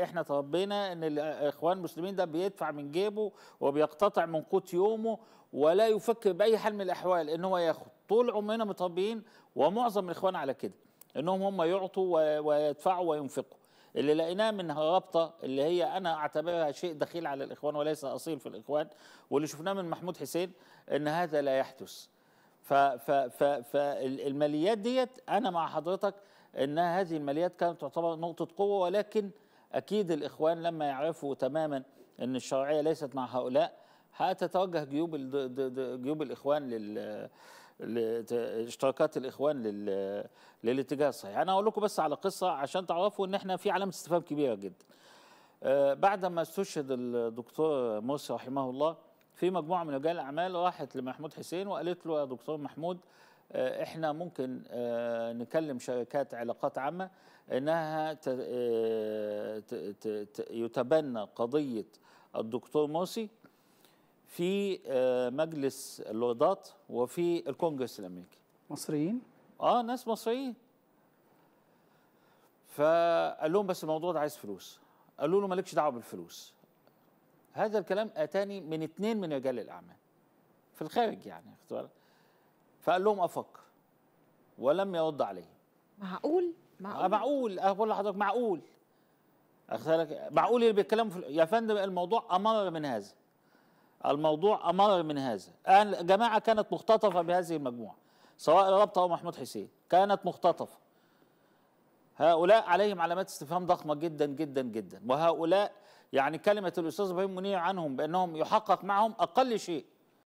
احنا تربينا ان الاخوان المسلمين ده بيدفع من جيبه وبيقتطع من قوت يومه ولا يفكر باي حال من الاحوال ان هو ياخد طول عمرنا متربيين ومعظم الاخوان على كده انهم هم يعطوا ويدفعوا وينفقوا اللي لقيناه من رابطه اللي هي انا اعتبرها شيء دخيل على الاخوان وليس اصيل في الاخوان واللي شفناه من محمود حسين ان هذا لا يحدث فالماليات ديت انا مع حضرتك انها هذه الماليات كانت تعتبر نقطه قوه ولكن أكيد الإخوان لما يعرفوا تماما أن الشرعية ليست مع هؤلاء هتتوجه جيوب جيوب الإخوان لل اشتراكات الاخوان لل... للاتجاه الصحيح انا اقول لكم بس على قصه عشان تعرفوا ان احنا في علامه استفهام كبيره جدا آه بعد ما استشهد الدكتور مرسي رحمه الله في مجموعه من رجال الاعمال راحت لمحمود حسين وقالت له يا دكتور محمود آه، احنا ممكن آه، نكلم شركات علاقات عامه انها آه، يتبنى قضيه الدكتور موسي في مجلس الوضات وفي الكونجرس الامريكي مصريين اه ناس مصريين فقال لهم بس الموضوع ده عايز فلوس قالوا له مالكش دعوه بالفلوس هذا الكلام اتاني من اتنين من رجال الاعمال في الخارج يعني فقال لهم افكر ولم يرد عليه معقول معقول معقول اقول لحضرتك معقول أخذلك معقول اللي بيتكلموا في يا فندم الموضوع امر من هذا الموضوع امر من هذا جماعه كانت مختطفه بهذه المجموعه سواء الرابطه او محمود حسين كانت مختطفه هؤلاء عليهم علامات استفهام ضخمه جدا جدا جدا وهؤلاء يعني كلمه الاستاذ ابراهيم منير عنهم بانهم يحقق معهم اقل شيء